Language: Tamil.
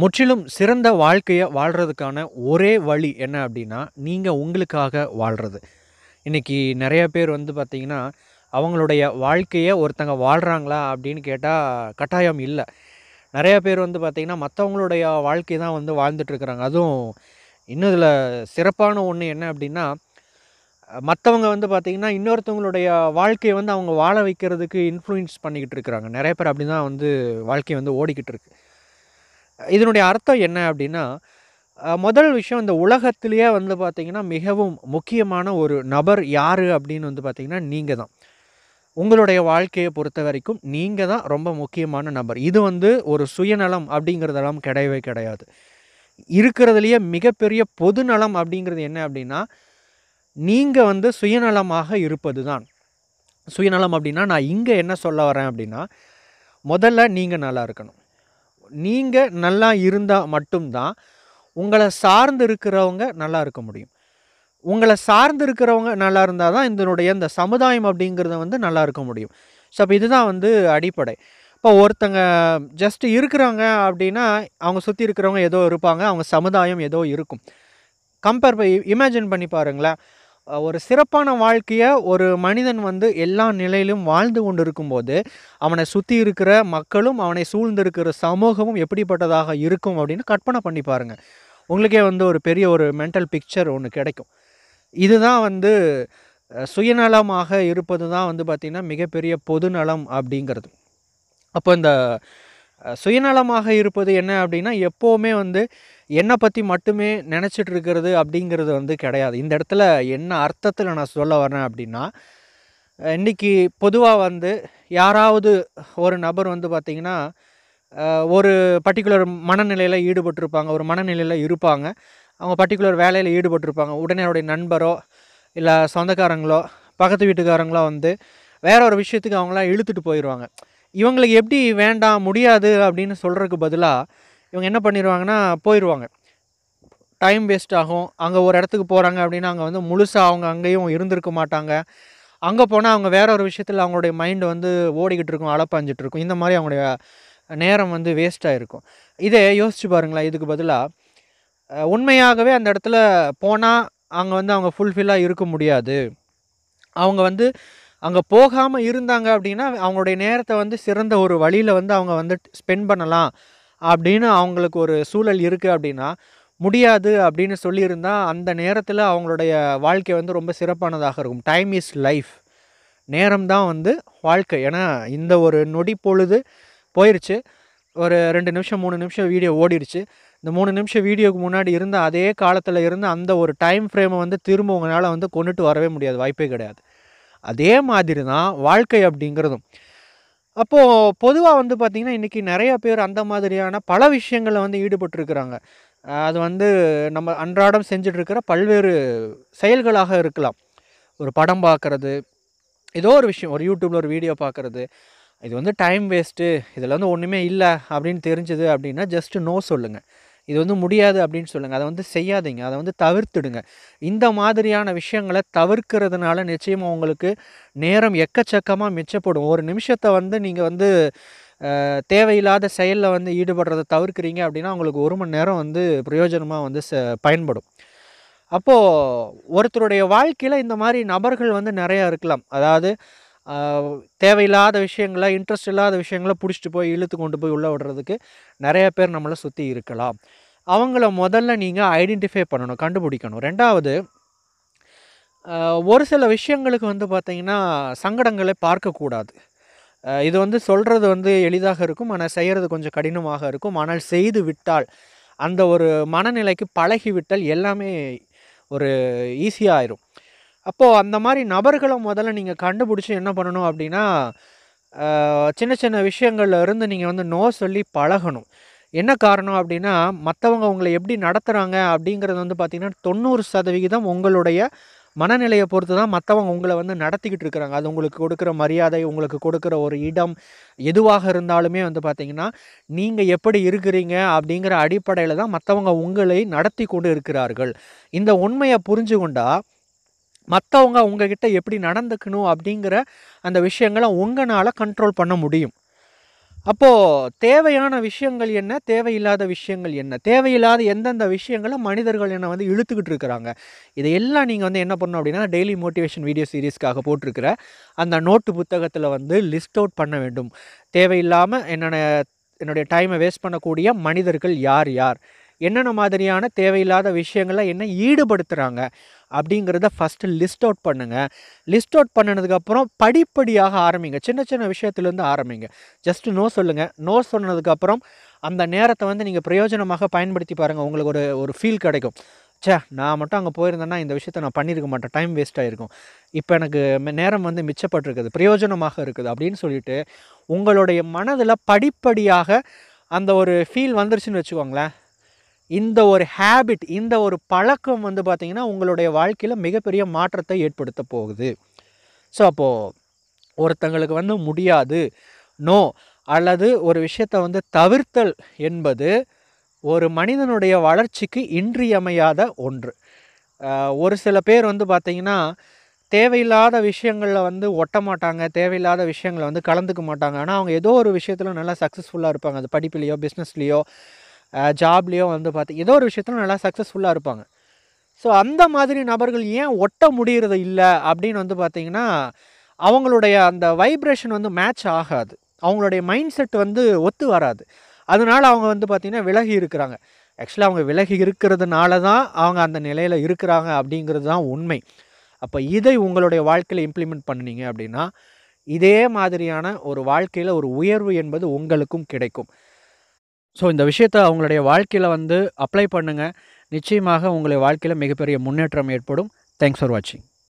முற்றிலும் சிறந்த வாழ்க்கையை வாழ்கிறதுக்கான ஒரே வழி என்ன அப்படின்னா நீங்கள் உங்களுக்காக வாழ்கிறது இன்றைக்கி நிறைய பேர் வந்து பார்த்திங்கன்னா அவங்களுடைய வாழ்க்கையை ஒருத்தங்க வாழ்கிறாங்களா அப்படின்னு கேட்டால் கட்டாயம் இல்லை நிறைய பேர் வந்து பார்த்திங்கன்னா மற்றவங்களுடைய வாழ்க்கை தான் வந்து வாழ்ந்துட்டுருக்குறாங்க அதுவும் இன்னும் இதில் சிறப்பான ஒன்று என்ன அப்படின்னா மற்றவங்க வந்து பார்த்திங்கன்னா இன்னொருத்தவங்களுடைய வாழ்க்கையை வந்து அவங்க வாழ வைக்கிறதுக்கு இன்ஃப்ளூயன்ஸ் பண்ணிக்கிட்டு இருக்கிறாங்க நிறைய பேர் அப்படி தான் வந்து வாழ்க்கையை வந்து ஓடிக்கிட்டு இருக்குது இதனுடைய அர்த்தம் என்ன அப்படின்னா முதல் விஷயம் இந்த உலகத்திலேயே வந்து பார்த்திங்கன்னா மிகவும் முக்கியமான ஒரு நபர் யார் அப்படின்னு வந்து பார்த்திங்கன்னா நீங்கள் தான் உங்களுடைய வாழ்க்கையை பொறுத்த வரைக்கும் நீங்கள் தான் ரொம்ப முக்கியமான நபர் இது வந்து ஒரு சுயநலம் அப்படிங்கிறதெல்லாம் கிடையவே கிடையாது இருக்கிறதுலையே மிகப்பெரிய பொதுநலம் அப்படிங்கிறது என்ன அப்படின்னா நீங்கள் வந்து சுயநலமாக இருப்பது தான் சுயநலம் அப்படின்னா நான் இங்கே என்ன சொல்ல வரேன் அப்படின்னா முதல்ல நீங்கள் நல்லா இருக்கணும் நீங்கள் நல்லா இருந்தால் மட்டும்தான் உங்களை சார்ந்து இருக்கிறவங்க நல்லா இருக்க முடியும் உங்களை சார்ந்து இருக்கிறவங்க நல்லா இருந்தால் தான் இதனுடைய இந்த சமுதாயம் அப்படிங்கிறத வந்து நல்லா இருக்க முடியும் ஸோ அப்போ இதுதான் வந்து அடிப்படை இப்போ ஒருத்தங்க ஜஸ்ட்டு இருக்கிறாங்க அப்படின்னா அவங்க சுற்றி இருக்கிறவங்க ஏதோ இருப்பாங்க அவங்க சமுதாயம் ஏதோ இருக்கும் கம்பேர் இமேஜின் பண்ணி பாருங்களேன் ஒரு சிறப்பான வாழ்க்கையை ஒரு மனிதன் வந்து எல்லா நிலையிலும் வாழ்ந்து கொண்டிருக்கும் போது அவனை சுற்றி இருக்கிற மக்களும் அவனை சூழ்ந்திருக்கிற சமூகமும் எப்படிப்பட்டதாக இருக்கும் அப்படின்னு கற்பனை பண்ணி பாருங்கள் உங்களுக்கே வந்து ஒரு பெரிய ஒரு மென்டல் பிக்சர் ஒன்று கிடைக்கும் இதுதான் வந்து சுயநலமாக இருப்பது தான் வந்து பார்த்திங்கன்னா மிகப்பெரிய பொதுநலம் அப்படிங்கிறது அப்போ இந்த சுயநலமாக இருப்பது என்ன அப்படின்னா எப்போவுமே வந்து என்னை பற்றி மட்டுமே நினச்சிட்டு இருக்கிறது அப்படிங்கிறது வந்து கிடையாது இந்த இடத்துல என்ன அர்த்தத்தில் நான் சொல்ல வரேன் அப்படின்னா இன்றைக்கி பொதுவாக வந்து யாராவது ஒரு நபர் வந்து பார்த்திங்கன்னா ஒரு பர்டிகுலர் மனநிலையில் ஈடுபட்டிருப்பாங்க ஒரு மனநிலையில் இருப்பாங்க அவங்க பர்டிகுலர் வேலையில் ஈடுபட்டிருப்பாங்க உடனே அவருடைய நண்பரோ இல்லை சொந்தக்காரங்களோ பக்கத்து வீட்டுக்காரங்களோ வந்து வேற ஒரு விஷயத்துக்கு அவங்களாம் இழுத்துட்டு போயிடுவாங்க இவங்களுக்கு எப்படி வேண்டாம் முடியாது அப்படின்னு சொல்கிறதுக்கு பதிலாக இவங்க என்ன பண்ணிடுவாங்கன்னா போயிடுவாங்க டைம் வேஸ்ட் ஆகும் அங்கே ஒரு இடத்துக்கு போகிறாங்க அப்படின்னா அங்கே வந்து முழுசாக அவங்க அங்கேயும் இருந்திருக்க மாட்டாங்க அங்கே போனால் அவங்க வேற ஒரு விஷயத்தில் அவங்களுடைய மைண்டு வந்து ஓடிக்கிட்டு இருக்கும் அலப்பாஞ்சிட்டு இருக்கும் இந்த மாதிரி அவங்களுடைய நேரம் வந்து வேஸ்ட்டாக இருக்கும் இதே யோசிச்சு பாருங்களேன் இதுக்கு பதிலாக உண்மையாகவே அந்த இடத்துல போனால் அங்கே வந்து அவங்க ஃபுல்ஃபில்லாக இருக்க முடியாது அவங்க வந்து அங்கே போகாமல் இருந்தாங்க அப்படின்னா அவங்களுடைய நேரத்தை வந்து சிறந்த ஒரு வழியில் வந்து அவங்க வந்து ஸ்பெண்ட் பண்ணலாம் அப்படின்னு அவங்களுக்கு ஒரு சூழல் இருக்குது அப்படின்னா முடியாது அப்படின்னு சொல்லியிருந்தால் அந்த நேரத்தில் அவங்களுடைய வாழ்க்கை வந்து ரொம்ப சிறப்பானதாக இருக்கும் டைம் இஸ் லைஃப் நேரம் தான் வந்து வாழ்க்கை ஏன்னா இந்த ஒரு நொடி பொழுது போயிடுச்சு ஒரு ரெண்டு நிமிஷம் மூணு நிமிஷம் வீடியோ ஓடிடுச்சு இந்த மூணு நிமிஷம் வீடியோக்கு முன்னாடி இருந்த அதே காலத்தில் இருந்து அந்த ஒரு டைம் ஃப்ரேமை வந்து திரும்ப உங்களால் வந்து கொண்டுட்டு வரவே முடியாது வாய்ப்பே கிடையாது அதே மாதிரி தான் வாழ்க்கை அப்படிங்கிறதும் அப்போது பொதுவாக வந்து பார்த்திங்கன்னா இன்றைக்கி நிறைய பேர் அந்த மாதிரியான பல விஷயங்களில் வந்து ஈடுபட்டிருக்கிறாங்க அது வந்து நம்ம அன்றாடம் செஞ்சிட்ருக்கிற பல்வேறு செயல்களாக இருக்கலாம் ஒரு படம் பார்க்குறது ஏதோ ஒரு விஷயம் ஒரு யூடியூப்பில் ஒரு வீடியோ பார்க்குறது இது வந்து டைம் வேஸ்ட்டு இதில் வந்து ஒன்றுமே இல்லை அப்படின்னு தெரிஞ்சது அப்படின்னா ஜஸ்ட்டு நோ சொல்லுங்கள் இது வந்து முடியாது அப்படின்னு சொல்லுங்கள் அதை வந்து செய்யாதீங்க அதை வந்து தவிர்த்துடுங்க இந்த மாதிரியான விஷயங்களை தவிர்க்கிறதுனால நிச்சயமாக உங்களுக்கு நேரம் எக்கச்சக்கமாக மிச்சப்படும் ஒரு நிமிஷத்தை வந்து நீங்கள் வந்து தேவையில்லாத செயலில் வந்து ஈடுபடுறதை தவிர்க்கிறீங்க அப்படின்னா உங்களுக்கு ஒரு மணி நேரம் வந்து பிரயோஜனமாக வந்து ச பயன்படும் அப்போது ஒருத்தருடைய வாழ்க்கையில் இந்த மாதிரி நபர்கள் வந்து நிறையா இருக்கலாம் அதாவது தேவையில்லாத விஷயங்களை இன்ட்ரெஸ்ட் இல்லாத விஷயங்களை பிடிச்சிட்டு போய் இழுத்து கொண்டு போய் உள்ளே விடுறதுக்கு நிறைய பேர் நம்மளை சுற்றி இருக்கலாம் அவங்கள முதல்ல நீங்கள் ஐடென்டிஃபை பண்ணணும் கண்டுபிடிக்கணும் ரெண்டாவது ஒரு சில விஷயங்களுக்கு வந்து பார்த்திங்கன்னா சங்கடங்களை பார்க்கக்கூடாது இது வந்து சொல்கிறது வந்து எளிதாக இருக்கும் ஆனால் செய்கிறது கொஞ்சம் கடினமாக இருக்கும் ஆனால் செய்து விட்டால் அந்த ஒரு மனநிலைக்கு பழகிவிட்டால் எல்லாமே ஒரு ஈஸியாகிடும் அப்போது அந்த மாதிரி நபர்களை முதல்ல நீங்கள் கண்டுபிடிச்சி என்ன பண்ணணும் அப்படின்னா சின்ன சின்ன விஷயங்கள்ல இருந்து நீங்கள் வந்து நோ சொல்லி பழகணும் என்ன காரணம் அப்படின்னா மற்றவங்க உங்களை எப்படி நடத்துகிறாங்க அப்படிங்கிறது வந்து பார்த்திங்கன்னா தொண்ணூறு சதவிகிதம் உங்களுடைய மனநிலையை பொறுத்து தான் மற்றவங்க உங்களை வந்து நடத்திக்கிட்டு இருக்கிறாங்க அது உங்களுக்கு கொடுக்குற மரியாதை உங்களுக்கு கொடுக்குற ஒரு இடம் எதுவாக இருந்தாலுமே வந்து பார்த்திங்கன்னா நீங்கள் எப்படி இருக்கிறீங்க அப்படிங்கிற அடிப்படையில் தான் மற்றவங்க உங்களை நடத்தி கொண்டு இருக்கிறார்கள் இந்த உண்மையை புரிஞ்சு கொண்டால் மற்றவங்க உங்ககிட்ட எப்படி நடந்துக்கணும் அப்படிங்கிற அந்த விஷயங்களை உங்களால் கண்ட்ரோல் பண்ண முடியும் அப்போது தேவையான விஷயங்கள் என்ன தேவையில்லாத விஷயங்கள் என்ன தேவையில்லாத எந்தெந்த விஷயங்களை மனிதர்கள் என்னை வந்து இழுத்துக்கிட்டு இருக்கிறாங்க இதையெல்லாம் நீங்கள் வந்து என்ன பண்ணணும் அப்படின்னா டெய்லி மோட்டிவேஷன் வீடியோ சீரீஸ்க்காக போட்டிருக்கிற அந்த நோட்டு புத்தகத்தில் வந்து லிஸ்ட் அவுட் பண்ண வேண்டும் தேவையில்லாமல் என்னென்ன என்னுடைய டைமை வேஸ்ட் பண்ணக்கூடிய மனிதர்கள் யார் யார் என்னென்ன மாதிரியான தேவையில்லாத விஷயங்களை என்ன ஈடுபடுத்துகிறாங்க அப்படிங்கிறத ஃபஸ்ட்டு லிஸ்ட் அவுட் பண்ணுங்கள் லிஸ்ட் அவுட் பண்ணினதுக்கப்புறம் படிப்படியாக ஆரம்பிங்க சின்ன சின்ன விஷயத்துலேருந்து ஆரம்பிங்க ஜஸ்ட்டு நோ சொல்லுங்கள் நோ சொன்னதுக்கப்புறம் அந்த நேரத்தை வந்து நீங்கள் பிரயோஜனமாக பயன்படுத்தி பாருங்கள் உங்களுக்கு ஒரு ஒரு ஃபீல் கிடைக்கும் சே நான் மட்டும் அங்கே போயிருந்தேன்னா இந்த விஷயத்த நான் பண்ணியிருக்க மாட்டேன் டைம் வேஸ்ட் ஆகிருக்கும் இப்போ எனக்கு நேரம் வந்து மிச்சப்பட்டிருக்குது பிரயோஜனமாக இருக்குது அப்படின்னு சொல்லிட்டு உங்களுடைய மனதில் படிப்படியாக அந்த ஒரு ஃபீல் வந்துருச்சுன்னு வச்சுக்கோங்களேன் இந்த ஒரு ஹேபிட் இந்த ஒரு பழக்கம் வந்து பார்த்திங்கன்னா உங்களுடைய வாழ்க்கையில் மிகப்பெரிய மாற்றத்தை ஏற்படுத்த போகுது ஸோ அப்போது ஒருத்தங்களுக்கு வந்து முடியாது நோ அல்லது ஒரு விஷயத்தை வந்து தவிர்த்தல் என்பது ஒரு மனிதனுடைய வளர்ச்சிக்கு இன்றியமையாத ஒன்று ஒரு சில பேர் வந்து பார்த்திங்கன்னா தேவையில்லாத விஷயங்களில் வந்து ஒட்ட மாட்டாங்க தேவையில்லாத விஷயங்களை வந்து கலந்துக்க மாட்டாங்க ஆனால் அவங்க ஏதோ ஒரு விஷயத்தில் நல்லா சக்ஸஸ்ஃபுல்லாக இருப்பாங்க அது படிப்புலேயோ பிஸ்னஸ்லேயோ ஜாப்லேயோ வந்து பார்த்து ஏதோ ஒரு விஷயத்தில் நல்லா சக்ஸஸ்ஃபுல்லாக இருப்பாங்க ஸோ அந்த மாதிரி நபர்கள் ஏன் ஒட்ட முடிகிறது இல்லை அப்படின்னு வந்து பார்த்திங்கன்னா அவங்களுடைய அந்த வைப்ரேஷன் வந்து மேட்ச் ஆகாது அவங்களுடைய மைண்ட் செட் வந்து ஒத்து வராது அதனால் அவங்க வந்து பார்த்திங்கன்னா விலகி இருக்கிறாங்க ஆக்சுவலாக அவங்க விலகி இருக்கிறதுனால தான் அவங்க அந்த நிலையில் இருக்கிறாங்க அப்படிங்கிறது தான் உண்மை அப்போ இதை உங்களுடைய வாழ்க்கையில் இம்ப்ளிமெண்ட் பண்ணினீங்க அப்படின்னா இதே மாதிரியான ஒரு வாழ்க்கையில் ஒரு உயர்வு என்பது உங்களுக்கும் கிடைக்கும் ஸோ இந்த விஷயத்தை அவங்களுடைய வாழ்க்கையில் வந்து அப்ளை பண்ணுங்கள் நிச்சயமாக உங்களுடைய வாழ்க்கையில் மிகப்பெரிய முன்னேற்றம் ஏற்படும் தேங்க்ஸ் ஃபார் வாட்சிங்